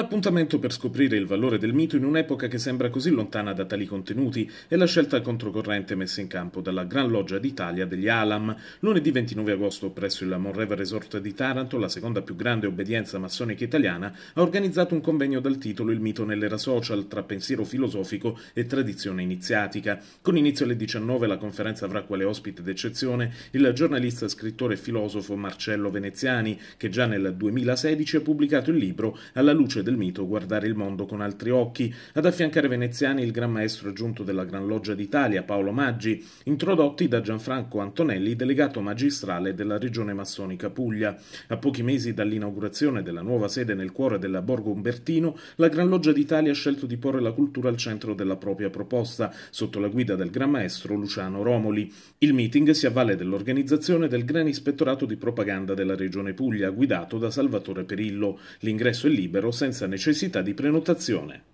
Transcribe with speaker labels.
Speaker 1: appuntamento per scoprire il valore del mito in un'epoca che sembra così lontana da tali contenuti è la scelta controcorrente messa in campo dalla Gran Loggia d'Italia degli Alam. Lunedì 29 agosto presso il Monreva Resort di Taranto, la seconda più grande obbedienza massonica italiana, ha organizzato un convegno dal titolo Il mito nell'era social tra pensiero filosofico e tradizione iniziatica. Con inizio alle 19 la conferenza avrà quale ospite d'eccezione il giornalista, scrittore e filosofo Marcello Veneziani, che già nel 2016 ha pubblicato il libro Alla luce del del mito guardare il mondo con altri occhi, ad affiancare veneziani il gran maestro aggiunto della Gran Loggia d'Italia, Paolo Maggi, introdotti da Gianfranco Antonelli, delegato magistrale della regione massonica Puglia. A pochi mesi dall'inaugurazione della nuova sede nel cuore della Borgo Umbertino, la Gran Loggia d'Italia ha scelto di porre la cultura al centro della propria proposta, sotto la guida del gran maestro Luciano Romoli. Il meeting si avvale dell'organizzazione del Gran Ispettorato di Propaganda della Regione Puglia, guidato da Salvatore Perillo. L'ingresso è libero, senza senza necessità di prenotazione.